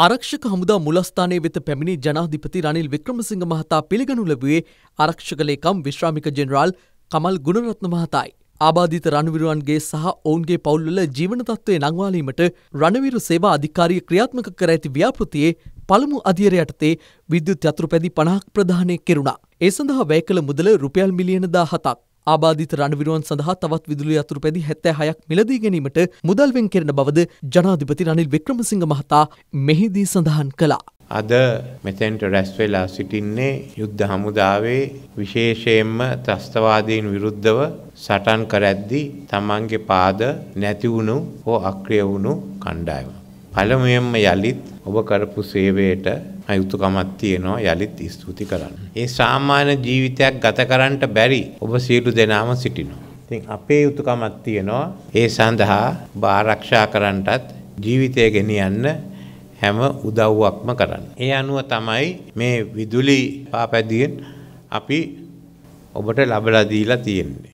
ආරක්ෂක හමුදා මුලස්ථානය වෙත පැමිණි ජනාධිපති රනිල් වික්‍රමසිංහ මහතා පිළිගනු ලැබුවේ ආරක්ෂක ලේකම් විශ්‍රාමික ජෙනරාල් කමල් ගුණරත්න මහතායි. ආබාධිත රණවිරුවන්ගේ සහ ඔවුන්ගේ පවුල්වල ජීවන තත්ත්වය නංවාලීමට රණවිරු සේවා අධිකාරිය ක්‍රියාත්මක කර ඇති ව්‍යාපෘතියේ පළමු අධියර යටතේ විද්‍යුත් යතුරුපැදි 50ක් ප්‍රදානය කෙරුණා. ඒ සඳහා වැය කළ මුදල රුපියල් මිලියන 17ක්. ආබාධිත රණවිරුවන් සඳහා තවත් විදුලි අතුරු පැදි 76ක් මිලදී ගැනීමට මුදල් වෙන් කෙරෙන බවද ජනාධිපති රනිල් වික්‍රමසිංහ මහතා මෙහිදී සඳහන් කළා. අද මෙතැන්ට රැස් වෙලා සිටින්නේ යුද්ධ හමුදාවේ විශේෂයෙන්ම ත්‍රස්තවාදීන් විරුද්ධව සටන් කරද්දී තමන්ගේ පාද නැති වුණු හෝ අක්‍රිය වුණු කණ්ඩායම. පළමුවෙන්ම යලිත් ඔබ කරපු සේවයට යුතුයකමක් තියෙනවා යලිත් ස්තුති කරන්න. ඒ සාමාන්‍ය ජීවිතයක් ගත කරන්නට බැරි ඔබ සියලු දෙනාම සිටිනවා. ඉතින් අපේ යුතුයකමක් තියෙනවා ඒ සඳහා ආරක්ෂා කරන්නටත් ජීවිතය ගෙනියන්න හැම උදව්වක්ම කරන්න. ඒ අනුව තමයි මේ විදුලි පාපැදියෙන් අපි ඔබට ලබලා දීලා තියෙන්නේ.